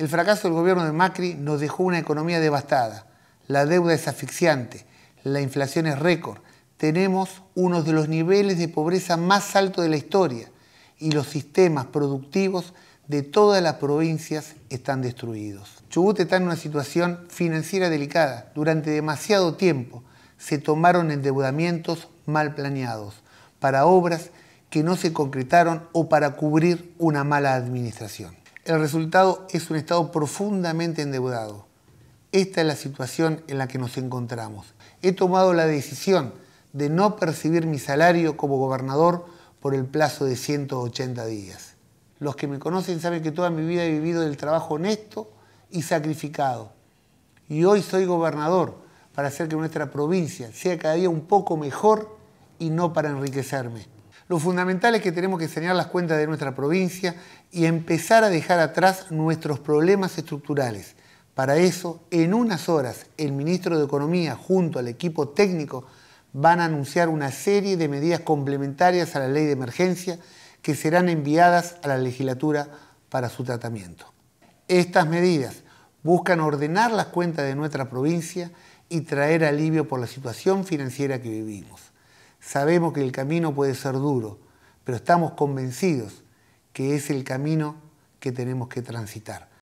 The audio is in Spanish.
El fracaso del gobierno de Macri nos dejó una economía devastada. La deuda es asfixiante, la inflación es récord. Tenemos uno de los niveles de pobreza más altos de la historia y los sistemas productivos de todas las provincias están destruidos. Chubut está en una situación financiera delicada. Durante demasiado tiempo se tomaron endeudamientos mal planeados para obras que no se concretaron o para cubrir una mala administración el resultado es un Estado profundamente endeudado. Esta es la situación en la que nos encontramos. He tomado la decisión de no percibir mi salario como gobernador por el plazo de 180 días. Los que me conocen saben que toda mi vida he vivido del trabajo honesto y sacrificado. Y hoy soy gobernador para hacer que nuestra provincia sea cada día un poco mejor y no para enriquecerme. Lo fundamental es que tenemos que sanear las cuentas de nuestra provincia y empezar a dejar atrás nuestros problemas estructurales. Para eso, en unas horas, el ministro de Economía, junto al equipo técnico, van a anunciar una serie de medidas complementarias a la ley de emergencia que serán enviadas a la legislatura para su tratamiento. Estas medidas buscan ordenar las cuentas de nuestra provincia y traer alivio por la situación financiera que vivimos. Sabemos que el camino puede ser duro, pero estamos convencidos que es el camino que tenemos que transitar.